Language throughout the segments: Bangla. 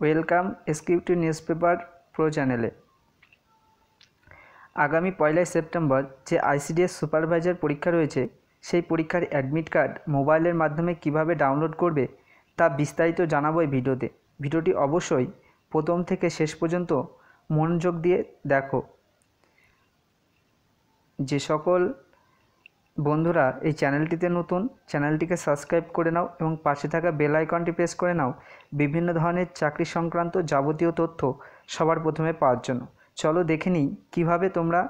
ওয়েলকাম স্ক্রিপ্টি নিউজ পেপার প্রো চ্যানেলে আগামী পয়লা সেপ্টেম্বর যে আইসিডিএস সুপারভাইজার পরীক্ষা রয়েছে সেই পরীক্ষার অ্যাডমিট কার্ড মোবাইলের মাধ্যমে কিভাবে ডাউনলোড করবে তা বিস্তারিত জানাবো এই ভিডিওতে ভিডিওটি অবশ্যই প্রথম থেকে শেষ পর্যন্ত মনোযোগ দিয়ে দেখো যে সকল বন্ধুরা এই চ্যানেলটিতে নতুন চ্যানেলটিকে সাবস্ক্রাইব করে নাও এবং পাশে থাকা বেল আইকনটি প্রেস করে নাও বিভিন্ন ধরনের চাকরি সংক্রান্ত যাবতীয় তথ্য সবার প্রথমে পাওয়ার জন্য চলো দেখে নিই কীভাবে তোমরা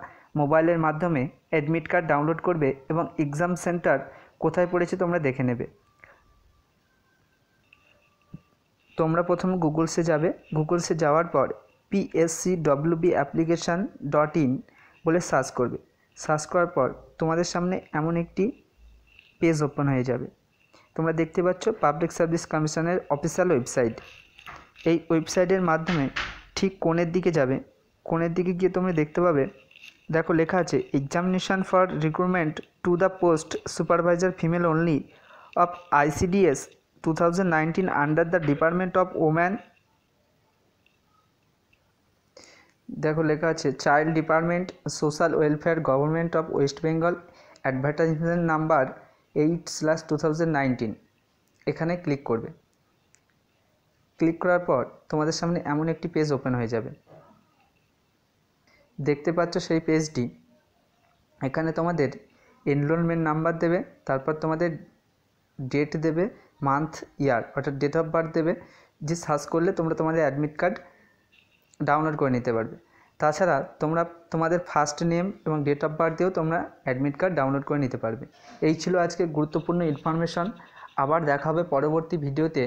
মোবাইলের মাধ্যমে অ্যাডমিট কার্ড ডাউনলোড করবে এবং এক্সাম সেন্টার কোথায় পড়েছে তোমরা দেখে নেবে তোমরা প্রথম গুগলসে যাবে গুগলসে যাওয়ার পর PSC WB application dot in বলে সার্চ করবে সার্চ করার পর তোমাদের সামনে এমন একটি পেজ ওপেন হয়ে যাবে তোমরা দেখতে পাচ্ছ পাবলিক সার্ভিস কমিশনের অফিসিয়াল ওয়েবসাইট এই ওয়েবসাইটের মাধ্যমে ঠিক কোণের দিকে যাবে কোণের দিকে গিয়ে তুমি দেখতে পাবে দেখো লেখা আছে examination for recruitment to the post supervisor female only of ICDS two thousand nineteen under the department of woman দেখো লেখা আছে child department social welfare government of West Bengal advertisement number eight slash two এখানে ক্লিক করবে ক্লিক করার পর তোমাদের সামনে এমন একটি পেজ ওপেন হয়ে যাবে দেখতে পাচ্ছ সেই পেজটি এখানে তোমাদের এনরোলমেন্ট নাম্বার দেবে তারপর তোমাদের ডেট দেবে মান্থ ইয়ার অর্থাৎ ডেট অফ বার্থ দেবে যে সার্চ করলে তোমরা তোমাদের অ্যাডমিট কার্ড ডাউনলোড করে নিতে পারবে তাছাড়া তোমরা তোমাদের ফার্স্ট নেম এবং ডেট অফ বার্থ দিয়েও তোমরা অ্যাডমিট কার্ড ডাউনলোড করে নিতে পারবে এই ছিল আজকে গুরুত্বপূর্ণ ইনফরমেশান আবার দেখা হবে পরবর্তী ভিডিওতে